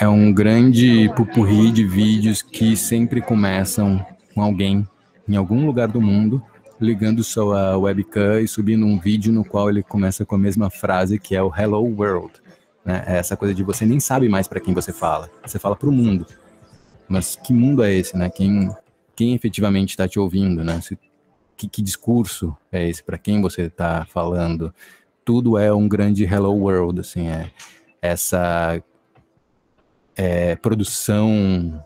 É um grande pupurri de vídeos que sempre começam com alguém em algum lugar do mundo ligando sua webcam e subindo um vídeo no qual ele começa com a mesma frase que é o Hello World. Né? É essa coisa de você nem sabe mais para quem você fala, você fala para o mundo. Mas que mundo é esse, né? Quem, quem efetivamente está te ouvindo, né? Se, que, que discurso é esse? Para quem você está falando? Tudo é um grande Hello World, assim, é essa é, produção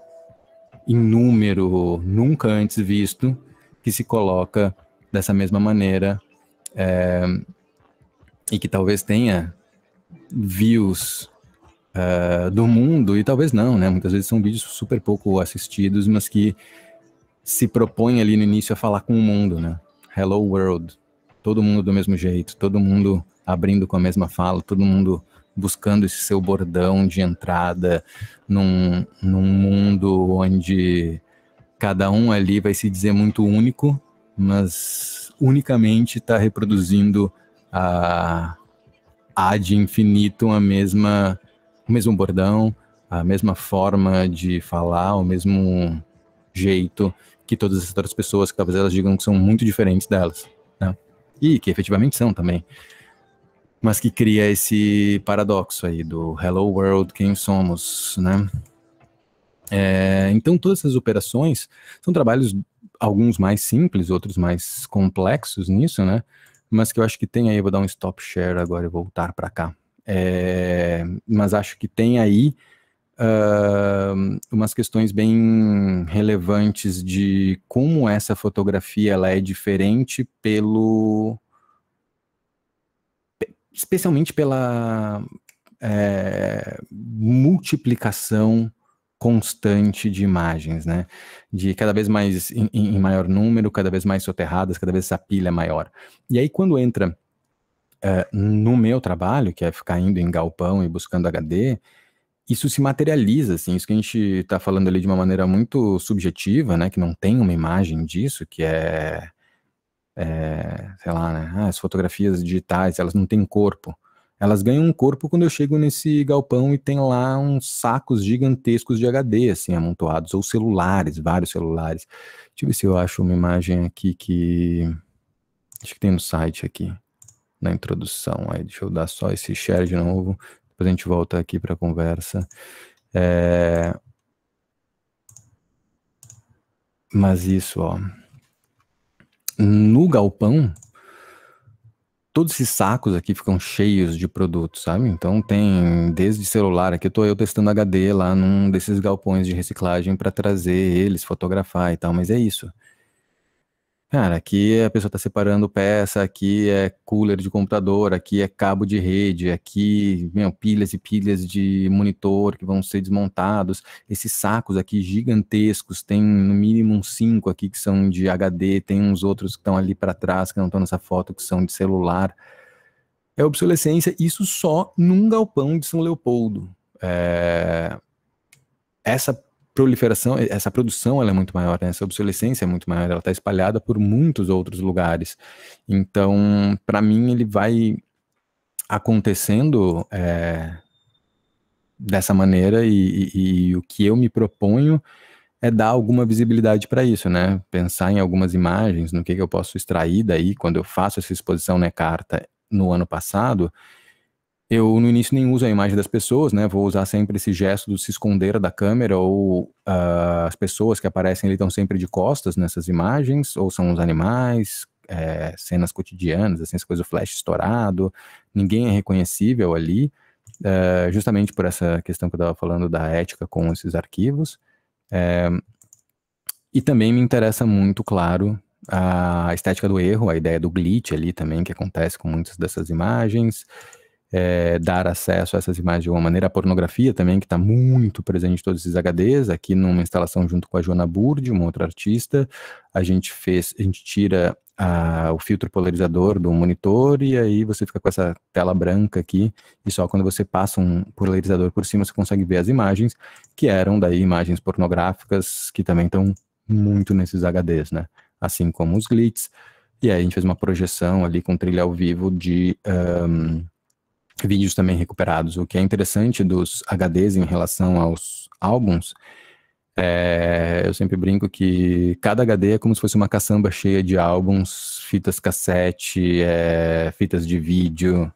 em número nunca antes visto que se coloca dessa mesma maneira é, e que talvez tenha views uh, do mundo, e talvez não, né? Muitas vezes são vídeos super pouco assistidos, mas que se propõem ali no início a falar com o mundo, né? Hello world. Todo mundo do mesmo jeito, todo mundo abrindo com a mesma fala, todo mundo buscando esse seu bordão de entrada num, num mundo onde cada um ali vai se dizer muito único, mas unicamente está reproduzindo a ad infinitum a mesma o mesmo bordão, a mesma forma de falar, o mesmo jeito que todas essas outras pessoas, que talvez elas digam que são muito diferentes delas, né? E que efetivamente são também. Mas que cria esse paradoxo aí do hello world, quem somos, né? É, então todas essas operações são trabalhos alguns mais simples, outros mais complexos nisso, né? Mas que eu acho que tem aí, vou dar um stop share agora e voltar para cá. É, mas acho que tem aí uh, umas questões bem relevantes de como essa fotografia ela é diferente pelo especialmente pela é, multiplicação constante de imagens, né? De cada vez mais em, em maior número, cada vez mais soterradas, cada vez essa pilha é maior. E aí quando entra uh, no meu trabalho, que é ficar indo em galpão e buscando HD, isso se materializa, assim, isso que a gente está falando ali de uma maneira muito subjetiva, né? Que não tem uma imagem disso, que é, é sei lá, né? Ah, as fotografias digitais, elas não têm corpo elas ganham um corpo quando eu chego nesse galpão e tem lá uns sacos gigantescos de HD, assim, amontoados, ou celulares, vários celulares. Deixa eu ver se eu acho uma imagem aqui que. Acho que tem no site aqui, na introdução. Aí, deixa eu dar só esse share de novo. Depois a gente volta aqui para a conversa. É... Mas isso, ó. No galpão, todos esses sacos aqui ficam cheios de produtos, sabe? Então tem desde celular, aqui estou eu testando HD lá num desses galpões de reciclagem para trazer eles, fotografar e tal, mas é isso. Cara, aqui a pessoa está separando peça, aqui é cooler de computador, aqui é cabo de rede, aqui meu, pilhas e pilhas de monitor que vão ser desmontados. Esses sacos aqui gigantescos, tem no mínimo uns cinco aqui que são de HD, tem uns outros que estão ali para trás, que não estão nessa foto, que são de celular. É obsolescência, isso só num galpão de São Leopoldo. É... Essa proliferação, essa produção ela é muito maior, né? essa obsolescência é muito maior, ela está espalhada por muitos outros lugares. Então, para mim, ele vai acontecendo é, dessa maneira e, e, e o que eu me proponho é dar alguma visibilidade para isso, né? Pensar em algumas imagens, no que, que eu posso extrair daí quando eu faço essa exposição na né, carta no ano passado, eu no início nem uso a imagem das pessoas, né? Vou usar sempre esse gesto do se esconder da câmera ou uh, as pessoas que aparecem ali estão sempre de costas nessas imagens, ou são os animais, é, cenas cotidianas, assim, as coisas flash estourado, ninguém é reconhecível ali, é, justamente por essa questão que eu estava falando da ética com esses arquivos. É, e também me interessa muito, claro, a estética do erro, a ideia do glitch ali também que acontece com muitas dessas imagens é, dar acesso a essas imagens de uma maneira. A pornografia também, que está muito presente em todos esses HDs, aqui numa instalação junto com a Joana Burdi, uma outra artista, a gente fez, a gente tira a, o filtro polarizador do monitor e aí você fica com essa tela branca aqui e só quando você passa um polarizador por cima você consegue ver as imagens que eram daí imagens pornográficas que também estão muito nesses HDs, né? Assim como os glitz. E aí a gente fez uma projeção ali com trilha ao vivo de um, vídeos também recuperados. O que é interessante dos HDs em relação aos álbuns, é, eu sempre brinco que cada HD é como se fosse uma caçamba cheia de álbuns, fitas cassete, é, fitas de vídeo,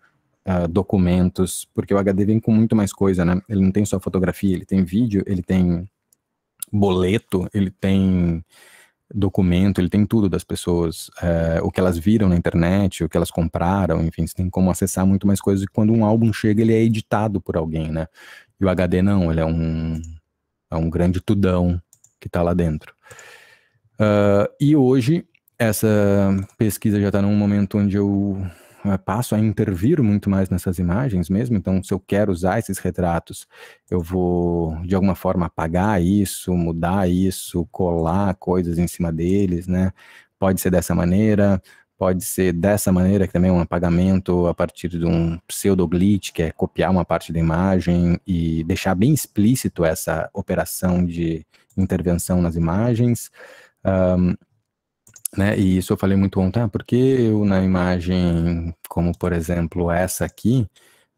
é, documentos, porque o HD vem com muito mais coisa, né? Ele não tem só fotografia, ele tem vídeo, ele tem boleto, ele tem documento, ele tem tudo das pessoas, é, o que elas viram na internet, o que elas compraram, enfim, você tem como acessar muito mais coisas. E quando um álbum chega, ele é editado por alguém, né? E o HD não, ele é um, é um grande tudão que está lá dentro. Uh, e hoje, essa pesquisa já está num momento onde eu eh, passo a intervir muito mais nessas imagens mesmo. Então, se eu quero usar esses retratos, eu vou de alguma forma apagar isso, mudar isso, colar coisas em cima deles, né? Pode ser dessa maneira, pode ser dessa maneira, que também é um apagamento a partir de um pseudo-glitch, que é copiar uma parte da imagem e deixar bem explícito essa operação de intervenção nas imagens. Um, né? E isso eu falei muito ontem, ah, porque eu na imagem, como por exemplo essa aqui,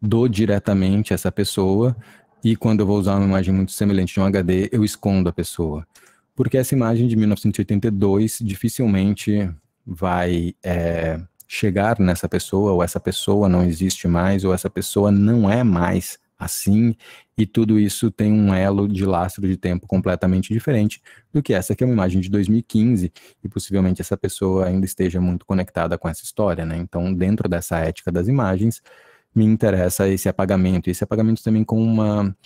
dou diretamente essa pessoa e quando eu vou usar uma imagem muito semelhante de um HD, eu escondo a pessoa. Porque essa imagem de 1982 dificilmente vai é, chegar nessa pessoa, ou essa pessoa não existe mais, ou essa pessoa não é mais assim, e tudo isso tem um elo de lastro de tempo completamente diferente do que essa que é uma imagem de 2015 e possivelmente essa pessoa ainda esteja muito conectada com essa história, né? Então, dentro dessa ética das imagens, me interessa esse apagamento, esse apagamento também com uma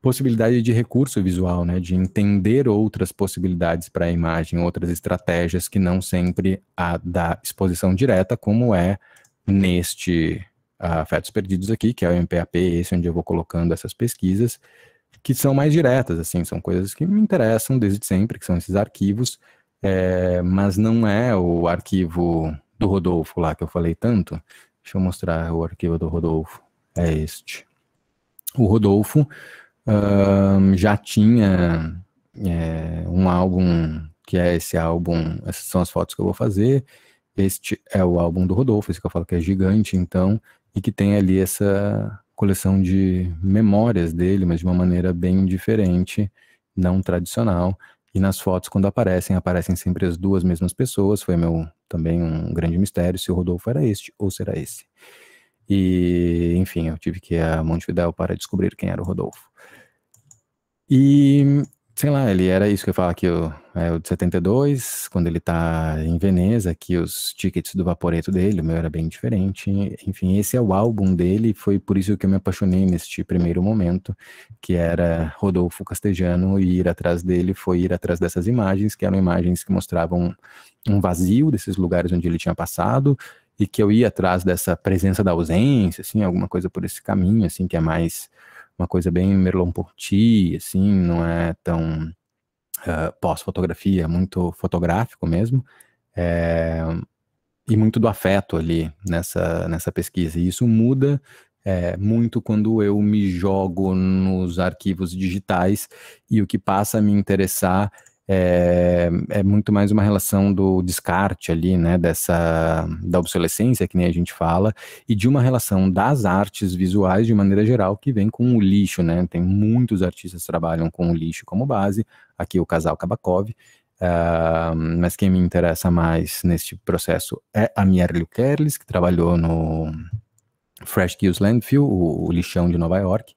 possibilidade de recurso visual, né, de entender outras possibilidades para a imagem, outras estratégias que não sempre a da exposição direta, como é neste afetos perdidos aqui, que é o MPAP, esse é onde eu vou colocando essas pesquisas, que são mais diretas, assim, são coisas que me interessam desde sempre, que são esses arquivos, é, mas não é o arquivo do Rodolfo lá que eu falei tanto. Deixa eu mostrar o arquivo do Rodolfo. É este. O Rodolfo já tinha é, um álbum, que é esse álbum, essas são as fotos que eu vou fazer. Este é o álbum do Rodolfo, esse que eu falo que é gigante, então e que tem ali essa coleção de memórias dele, mas de uma maneira bem diferente, não tradicional. E nas fotos, quando aparecem, aparecem sempre as duas mesmas pessoas. Foi meu também um grande mistério se o Rodolfo era este ou será esse. E, enfim, eu tive que ir a Fidel para descobrir quem era o Rodolfo. E sei lá, ele era isso que eu falo que o, é, o de 72, quando ele tá em Veneza, que os tickets do Vaporeto dele, o meu era bem diferente. Enfim, esse é o álbum dele, foi por isso que eu me apaixonei neste primeiro momento, que era Rodolfo Castejano, e ir atrás dele foi ir atrás dessas imagens, que eram imagens que mostravam um vazio desses lugares onde ele tinha passado, e que eu ia atrás dessa presença da ausência, assim, alguma coisa por esse caminho, assim, que é mais uma coisa bem Merleau-Ponty, assim, não é tão uh, pós-fotografia, muito fotográfico mesmo, é, e muito do afeto ali nessa, nessa pesquisa. E isso muda é, muito quando eu me jogo nos arquivos digitais e o que passa a me interessar é, é, muito mais uma relação do descarte ali, né, dessa da obsolescência que nem a gente fala e de uma relação das artes visuais de maneira geral que vem com o lixo, né? Tem muitos artistas que trabalham com o lixo como base. Aqui o casal Kabakov, uh, mas quem me interessa mais neste processo é a Mierlio Kerlis, que trabalhou no Fresh Kills Landfill, o, o lixão de Nova York.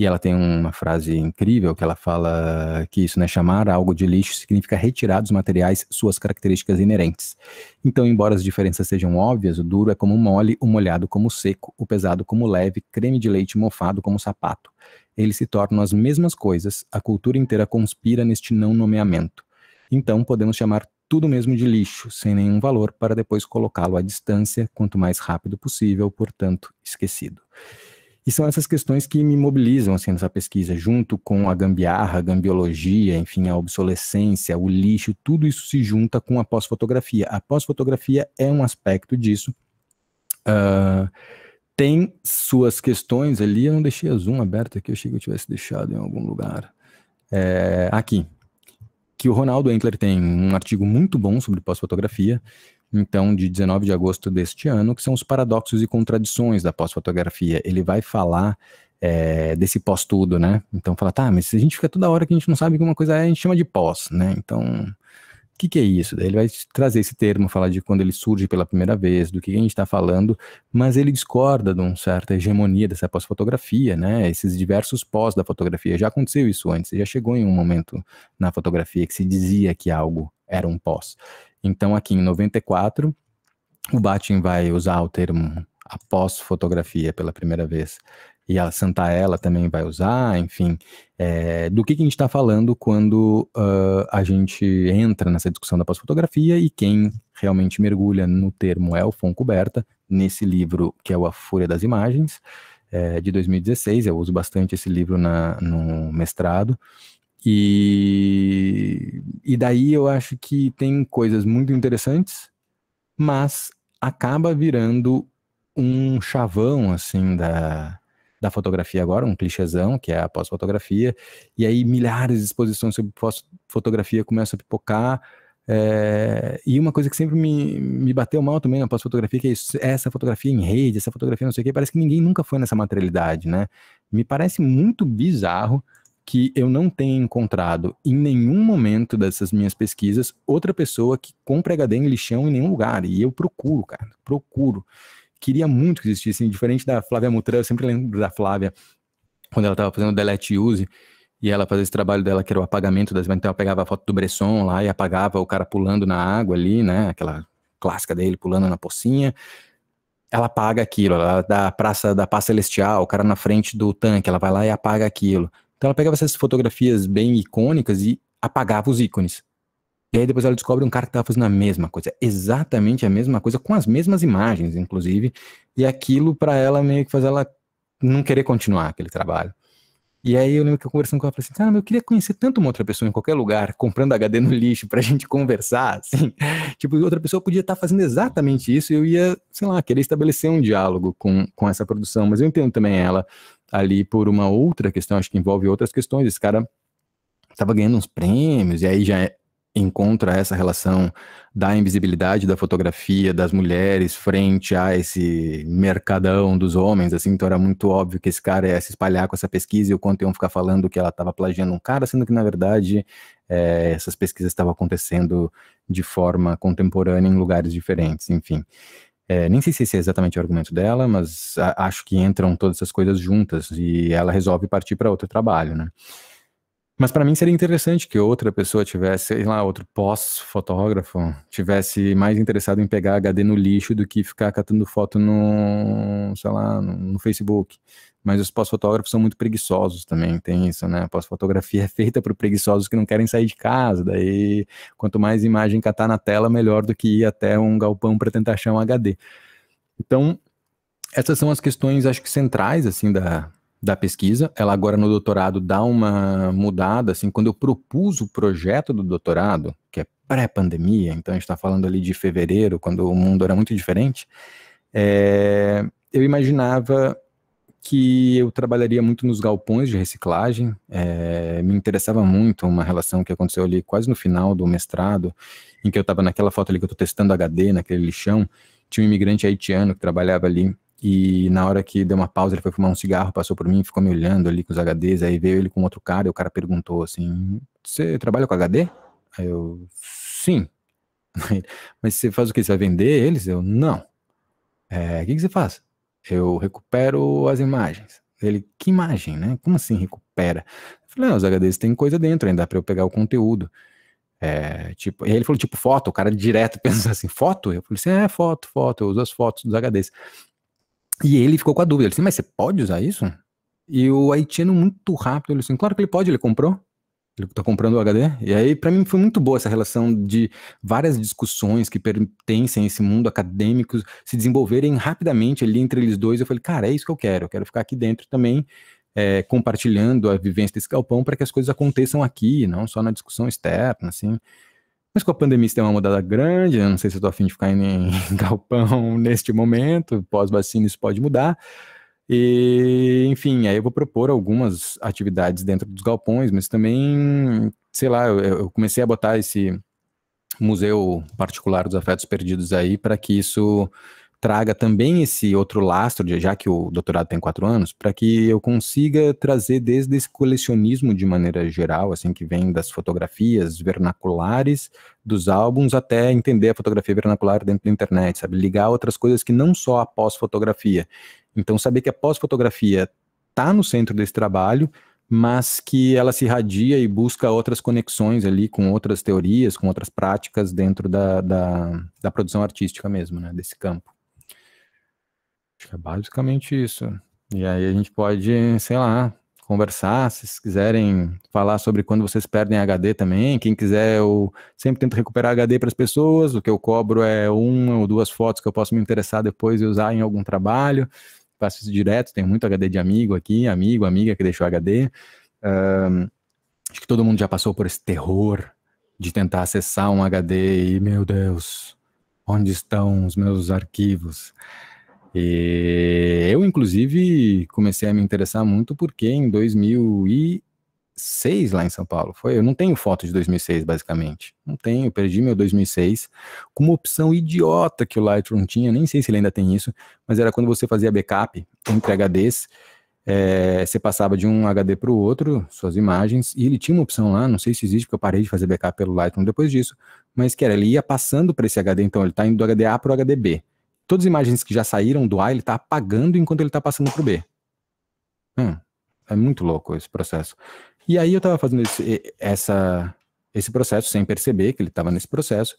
E ela tem uma frase incrível que ela fala que isso, né? Chamar algo de lixo significa retirar dos materiais suas características inerentes. Então, embora as diferenças sejam óbvias, o duro é como mole, o molhado como seco, o pesado como leve, creme de leite mofado como sapato. Eles se tornam as mesmas coisas, a cultura inteira conspira neste não nomeamento. Então, podemos chamar tudo mesmo de lixo, sem nenhum valor, para depois colocá-lo à distância, quanto mais rápido possível, portanto, esquecido. E são essas questões que me mobilizam assim, nessa pesquisa, junto com a gambiarra, a gambiologia, enfim, a obsolescência, o lixo, tudo isso se junta com a pós-fotografia. A pós-fotografia é um aspecto disso. Uh, tem suas questões ali, eu não deixei a Zoom aberta aqui, eu achei que eu tivesse deixado em algum lugar. É, aqui, que o Ronaldo Entler tem um artigo muito bom sobre pós-fotografia, então, de 19 de agosto deste ano, que são os paradoxos e contradições da pós-fotografia. Ele vai falar é, desse pós-tudo, né? Então fala, tá, mas se a gente fica toda hora que a gente não sabe que uma coisa é, a gente chama de pós, né? Então, o que, que é isso? Daí ele vai trazer esse termo, falar de quando ele surge pela primeira vez, do que a gente está falando, mas ele discorda de uma certa hegemonia dessa pós-fotografia, né? Esses diversos pós da fotografia. Já aconteceu isso antes, já chegou em um momento na fotografia que se dizia que algo era um pós. Então, aqui em 94, o Batin vai usar o termo após fotografia pela primeira vez. E a Santaella também vai usar, enfim. É, do que, que a gente está falando quando uh, a gente entra nessa discussão da pós-fotografia e quem realmente mergulha no termo é o Foncoberta, nesse livro que é o A Fúria das Imagens, é, de 2016. Eu uso bastante esse livro na, no mestrado. E, e daí eu acho que tem coisas muito interessantes, mas acaba virando um chavão, assim, da, da fotografia agora, um clichêzão, que é a pós-fotografia, e aí milhares de exposições sobre pós-fotografia começam a pipocar, é, e uma coisa que sempre me, me bateu mal também na pós-fotografia, que é isso, é essa fotografia em rede, essa fotografia não sei o que, parece que ninguém nunca foi nessa materialidade, né? Me parece muito bizarro, que eu não tenha encontrado em nenhum momento dessas minhas pesquisas outra pessoa que compre HD em lixão em nenhum lugar. E eu procuro, cara, procuro. Queria muito que existisse, diferente da Flávia Mutran, eu sempre lembro da Flávia, quando ela estava fazendo Delete Use, e ela fazia esse trabalho dela, que era o apagamento das. Então ela pegava a foto do Bresson lá e apagava o cara pulando na água ali, né? Aquela clássica dele pulando na pocinha ela apaga aquilo, ela da praça da Paz Celestial, o cara na frente do tanque, ela vai lá e apaga aquilo. Então ela pegava essas fotografias bem icônicas e apagava os ícones. E aí depois ela descobre um cara que estava fazendo a mesma coisa, exatamente a mesma coisa, com as mesmas imagens, inclusive, e aquilo para ela meio que faz ela não querer continuar aquele trabalho. E aí eu lembro que eu conversando com ela, falei assim, cara, eu queria conhecer tanto uma outra pessoa em qualquer lugar, comprando HD no lixo pra gente conversar, assim. tipo, outra pessoa podia estar tá fazendo exatamente isso e eu ia, sei lá, querer estabelecer um diálogo com, com essa produção. Mas eu entendo também ela ali por uma outra questão, acho que envolve outras questões. Esse cara estava ganhando uns prêmios, e aí já é, encontra essa relação da invisibilidade da fotografia das mulheres frente a esse mercadão dos homens, assim, então era muito óbvio que esse cara ia se espalhar com essa pesquisa e o quanto iam ficar falando que ela estava plagiando um cara, sendo que, na verdade, é, essas pesquisas estavam acontecendo de forma contemporânea em lugares diferentes, enfim. É, nem sei se esse é exatamente o argumento dela, mas a, acho que entram todas essas coisas juntas e ela resolve partir para outro trabalho, né? Mas para mim seria interessante que outra pessoa tivesse, sei lá, outro pós-fotógrafo, tivesse mais interessado em pegar HD no lixo do que ficar catando foto no, sei lá, no Facebook. Mas os pós-fotógrafos são muito preguiçosos também, tem isso, né? A pós-fotografia é feita por preguiçosos que não querem sair de casa, daí quanto mais imagem catar na tela, melhor do que ir até um galpão para tentar achar um HD. Então, essas são as questões, acho que centrais, assim, da, da pesquisa. Ela agora no doutorado dá uma mudada, assim, quando eu propus o projeto do doutorado, que é pré-pandemia, então a gente está falando ali de fevereiro, quando o mundo era muito diferente, é, eu imaginava que eu trabalharia muito nos galpões de reciclagem, é, me interessava muito uma relação que aconteceu ali quase no final do mestrado, em que eu estava naquela foto ali que eu estou testando HD, naquele lixão, tinha um imigrante haitiano que trabalhava ali e na hora que deu uma pausa, ele foi fumar um cigarro, passou por mim, ficou me olhando ali com os HDs. Aí veio ele com outro cara e o cara perguntou assim: Você trabalha com HD? Aí eu, sim. Mas você faz o que? Você vai vender eles? Eu, não. É, o que, que você faz? Eu recupero as imagens. Ele, que imagem, né? Como assim recupera? Eu falei, não, ah, os HDs têm coisa dentro, ainda dá pra eu pegar o conteúdo. É, tipo, e aí ele falou, tipo, foto, o cara direto pensa assim, foto? Eu falei assim, é, foto, foto, eu uso as fotos dos HDs. E ele ficou com a dúvida. Ele disse, mas você pode usar isso? E o haitiano, muito rápido, ele disse, claro que ele pode, ele comprou. Ele tá comprando o HD. E aí, para mim, foi muito boa essa relação de várias discussões que pertencem a esse mundo acadêmico se desenvolverem rapidamente ali entre eles dois. Eu falei, cara, é isso que eu quero. Eu quero ficar aqui dentro também, é, compartilhando a vivência desse galpão para que as coisas aconteçam aqui, não só na discussão externa, assim. Mas com a pandemia isso tem uma mudada grande, eu não sei se eu tô afim de ficar em galpão neste momento, pós-vacina isso pode mudar. E, enfim, aí eu vou propor algumas atividades dentro dos galpões, mas também, sei lá, eu, eu comecei a botar esse museu particular dos afetos perdidos aí para que isso traga também esse outro lastro, já que o doutorado tem quatro anos, para que eu consiga trazer desde esse colecionismo de maneira geral, assim, que vem das fotografias vernaculares dos álbuns até entender a fotografia vernacular dentro da internet, sabe? Ligar outras coisas que não só a pós-fotografia. Então, saber que a pós-fotografia está no centro desse trabalho, mas que ela se irradia e busca outras conexões ali com outras teorias, com outras práticas dentro da, da, da produção artística mesmo, né? Desse campo. Acho que é basicamente isso. E aí a gente pode, sei lá, conversar, se vocês quiserem falar sobre quando vocês perdem HD também, quem quiser, eu sempre tento recuperar HD para as pessoas, o que eu cobro é uma ou duas fotos que eu posso me interessar depois e usar em algum trabalho, faço isso direto, tem muito HD de amigo aqui, amigo, amiga que deixou HD, um, acho que todo mundo já passou por esse terror de tentar acessar um HD e, meu Deus, onde estão os meus arquivos? E eu, inclusive, comecei a me interessar muito porque em 2006, lá em São Paulo, foi. Eu não tenho foto de 2006, basicamente. Não tenho, perdi meu 2006 com uma opção idiota que o Lightroom tinha. Nem sei se ele ainda tem isso, mas era quando você fazia backup entre HDs. É, eh, você passava de um HD para o outro suas imagens, e ele tinha uma opção lá, não sei se existe, porque eu parei de fazer backup pelo Lightroom depois disso, mas que era, ele ia passando para esse HD, então ele está indo do HD A para o HD B todas as imagens que já saíram do A, ele está apagando enquanto ele está passando para o B. Hum, é muito louco esse processo. E aí eu estava fazendo esse, essa, esse processo sem perceber que ele estava nesse processo.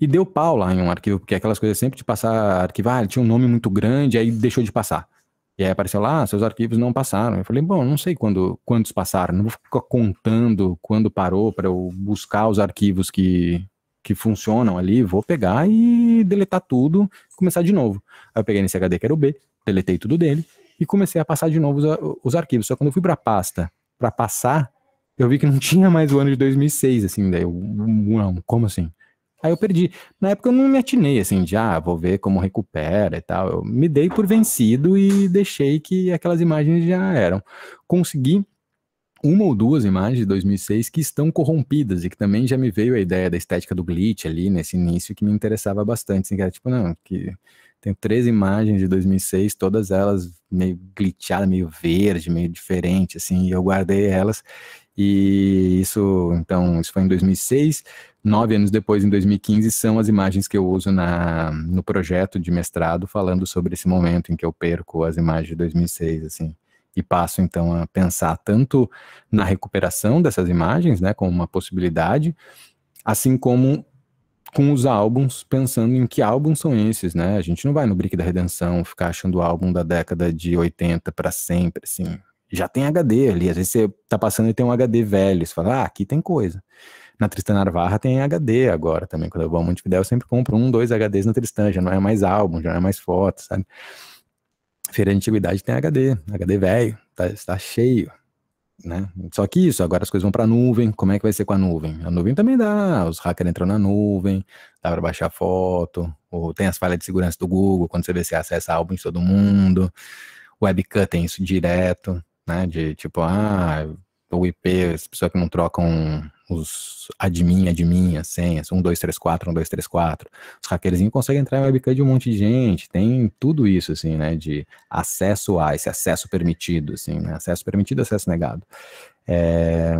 E deu pau lá em um arquivo, porque aquelas coisas sempre de passar arquivo, ah, ele tinha um nome muito grande, aí deixou de passar. E aí apareceu lá, ah, seus arquivos não passaram. Eu falei, bom, não sei quando, quantos passaram, não vou ficar contando quando parou para eu buscar os arquivos que, que funcionam ali, vou pegar e deletar tudo, começar de novo. Aí eu peguei nesse HD que era o B, deletei tudo dele e comecei a passar de novo os, os arquivos. Só que quando eu fui para a pasta para passar, eu vi que não tinha mais o ano de 2006, assim, daí eu, não, como assim? Aí eu perdi. Na época eu não me atinei, assim, de, ah, vou ver como recupera e tal. Eu me dei por vencido e deixei que aquelas imagens já eram. Consegui uma ou duas imagens de 2006 que estão corrompidas e que também já me veio a ideia da estética do glitch ali nesse início que me interessava bastante, assim, que era tipo, não, que tem três imagens de 2006, todas elas meio glitchadas, meio verde, meio diferente, assim, e eu guardei elas e isso, então, isso foi em 2006, nove anos depois, em 2015, são as imagens que eu uso na, no projeto de mestrado falando sobre esse momento em que eu perco as imagens de 2006, assim e passo então a pensar tanto na recuperação dessas imagens, né, como uma possibilidade, assim como com os álbuns, pensando em que álbuns são esses, né? A gente não vai no Brick da Redenção ficar achando o álbum da década de 80 para sempre, assim. Já tem HD ali, às vezes você tá passando e tem um HD velho, você fala, ah, aqui tem coisa. Na Tristan Narvarra tem HD agora também, quando eu vou ao Montevidéu eu sempre compro um, dois HDs na Tristan, já não é mais álbum, já não é mais foto, sabe? Feira de Antiguidade tem HD, HD velho, tá, está cheio. Né? Só que isso, agora as coisas vão para a nuvem. Como é que vai ser com a nuvem? A nuvem também dá, os hackers entram na nuvem, dá para baixar foto, ou tem as falhas de segurança do Google, quando você vê se acessa álbum de todo mundo. webcam tem isso direto, né? De tipo, ah, o IP, as pessoas que não trocam os admin, admin, as senhas, três, quatro. Os hackerzinhos conseguem entrar em webcam de um monte de gente, tem tudo isso, assim, né, de acesso a esse acesso permitido, assim, né, acesso permitido, acesso negado. É,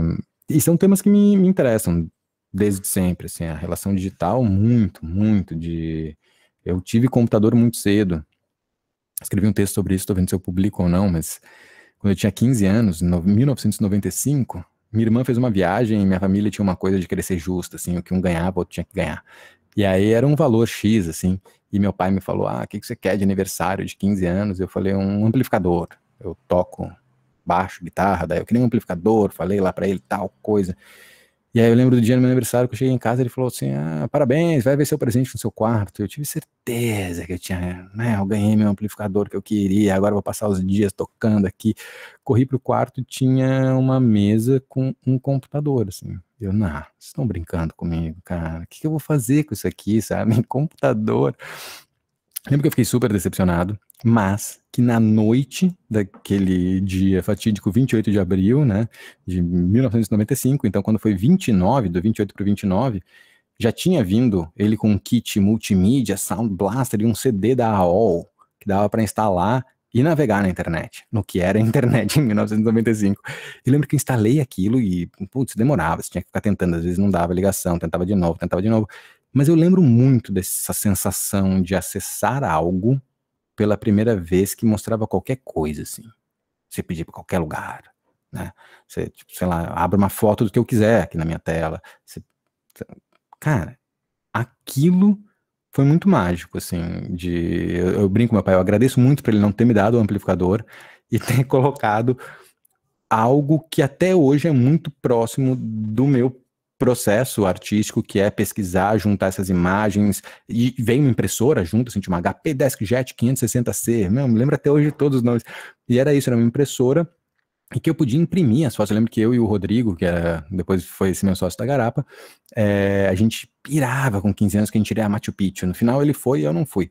e são temas que me, me interessam desde sempre, assim, a relação digital, muito, muito, de... Eu tive computador muito cedo, escrevi um texto sobre isso, estou vendo se eu publico ou não, mas quando eu tinha 15 anos, em 1995, minha irmã fez uma viagem, minha família tinha uma coisa de crescer justa, assim, o que um ganhava, o outro tinha que ganhar. E aí era um valor X, assim, e meu pai me falou, ah, o que, que você quer de aniversário de 15 anos? Eu falei, um amplificador, eu toco baixo, guitarra, daí eu queria um amplificador, falei lá para ele tal coisa. E aí eu lembro do dia do meu aniversário que eu cheguei em casa, ele falou assim: "Ah, parabéns, vai ver seu presente no seu quarto". Eu tive certeza que eu tinha, né, eu ganhei meu amplificador que eu queria, agora vou passar os dias tocando aqui. Corri pro quarto, tinha uma mesa com um computador assim. Eu, não, nah, vocês estão brincando comigo, cara. O que, que eu vou fazer com isso aqui, sabe? Computador. Lembro que eu fiquei super decepcionado, mas que na noite daquele dia fatídico 28 de abril, né, de 1995, então quando foi 29, do 28 para 29, já tinha vindo ele com um kit multimídia, Sound Blaster e um CD da AOL, que dava para instalar e navegar na internet, no que era a internet em 1995. E lembro que eu instalei aquilo e, putz, demorava, você tinha que ficar tentando, às vezes não dava ligação, tentava de novo, tentava de novo. Mas eu lembro muito dessa sensação de acessar algo pela primeira vez que mostrava qualquer coisa, assim. Você pedia para qualquer lugar, né? Você, tipo, sei lá, abre uma foto do que eu quiser aqui na minha tela. Você... Cara, aquilo foi muito mágico, assim, de... Eu, eu brinco, meu pai, eu agradeço muito para ele não ter me dado o um amplificador e ter colocado algo que até hoje é muito próximo do meu processo artístico que é pesquisar, juntar essas imagens e vem uma impressora junto, assim, tinha uma HP DeskJet 560C, não, me lembro até hoje todos os nomes. E era isso, era uma impressora e que eu podia imprimir as fotos. Eu lembro que eu e o Rodrigo, que era, depois foi esse meu sócio da Garapa, é, a gente pirava com 15 anos que a gente iria a Machu Picchu. No final ele foi e eu não fui.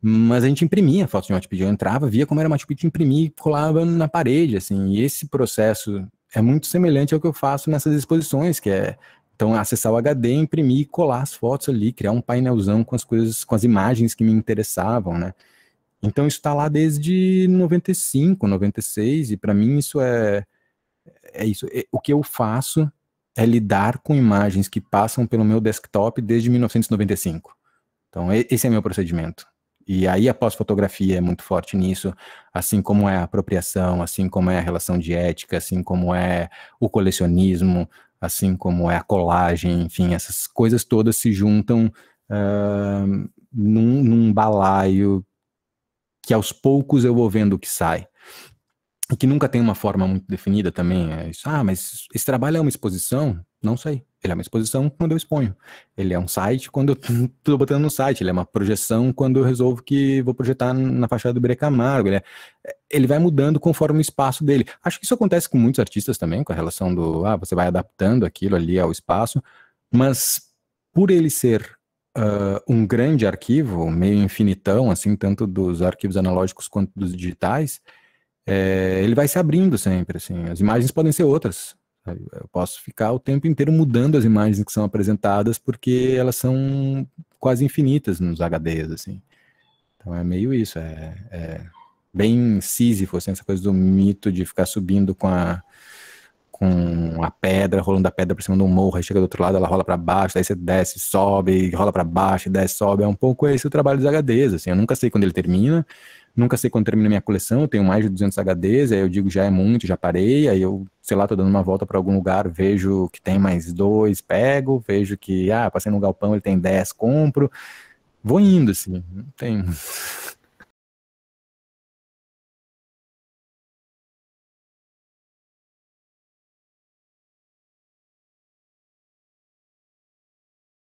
Mas a gente imprimia fotos de Machu Picchu. Eu entrava, via como era Machu Picchu, imprimia e colava na parede, assim. E esse processo é muito semelhante ao que eu faço nessas exposições, que é então, acessar o HD, imprimir, e colar as fotos ali, criar um painelzão com as coisas, com as imagens que me interessavam, né? Então, isso está lá desde 95, 96, e para mim isso é, é isso. É, o que eu faço é lidar com imagens que passam pelo meu desktop desde 1995. Então, esse é meu procedimento. E aí a pós-fotografia é muito forte nisso, assim como é a apropriação, assim como é a relação de ética, assim como é o colecionismo, assim como é a colagem, enfim, essas coisas todas se juntam uh, num, num balaio que aos poucos eu vou vendo o que sai. E que nunca tem uma forma muito definida também. É isso, ah, mas esse trabalho é uma exposição? Não sei. Ele é uma exposição quando eu exponho. Ele é um site quando eu estou botando no site. Ele é uma projeção quando eu resolvo que vou projetar na fachada do Brecamargo. Ele, é, ele vai mudando conforme o espaço dele. Acho que isso acontece com muitos artistas também, com a relação do. Ah, você vai adaptando aquilo ali ao espaço. Mas por ele ser uh, um grande arquivo, meio infinitão, assim, tanto dos arquivos analógicos quanto dos digitais, é, ele vai se abrindo sempre. Assim. As imagens podem ser outras eu posso ficar o tempo inteiro mudando as imagens que são apresentadas porque elas são quase infinitas nos HDs, assim. Então é meio isso, é, é bem Sísifo, assim, essa coisa do mito de ficar subindo com a com a pedra, rolando a pedra por cima de um morro, aí chega do outro lado, ela rola para baixo, aí você desce, sobe, rola para baixo, desce, sobe. É um pouco esse o trabalho dos HDs, assim. Eu nunca sei quando ele termina, Nunca sei quando termina minha coleção, eu tenho mais de 200 HDs, aí eu digo já é muito, já parei, aí eu, sei lá, tô dando uma volta para algum lugar, vejo que tem mais dois, pego, vejo que, ah, passei num galpão, ele tem 10, compro. Vou indo, assim, não tem...